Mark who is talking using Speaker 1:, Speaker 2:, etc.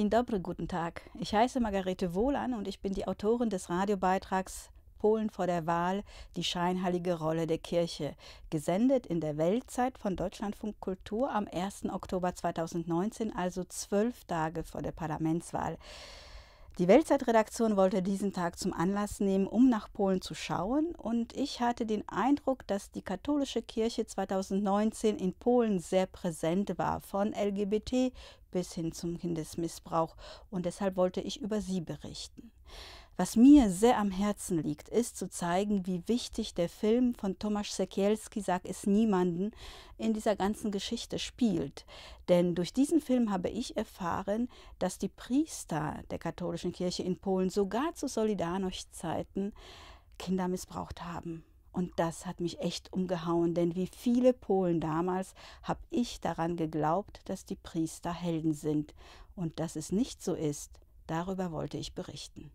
Speaker 1: Martin Dobre, guten Tag. Ich heiße Margarete Wohlan und ich bin die Autorin des Radiobeitrags Polen vor der Wahl, die scheinheilige Rolle der Kirche, gesendet in der Weltzeit von Deutschlandfunk Kultur am 1. Oktober 2019, also zwölf Tage vor der Parlamentswahl. Die Weltzeitredaktion wollte diesen Tag zum Anlass nehmen, um nach Polen zu schauen, und ich hatte den Eindruck, dass die katholische Kirche 2019 in Polen sehr präsent war, von LGBT bis hin zum Kindesmissbrauch, und deshalb wollte ich über sie berichten. Was mir sehr am Herzen liegt, ist zu zeigen, wie wichtig der Film von Tomasz Sekielski, Sag es niemanden, in dieser ganzen Geschichte spielt. Denn durch diesen Film habe ich erfahren, dass die Priester der katholischen Kirche in Polen sogar zu Solidarność-Zeiten Kinder missbraucht haben. Und das hat mich echt umgehauen, denn wie viele Polen damals habe ich daran geglaubt, dass die Priester Helden sind. Und dass es nicht so ist, darüber wollte ich berichten.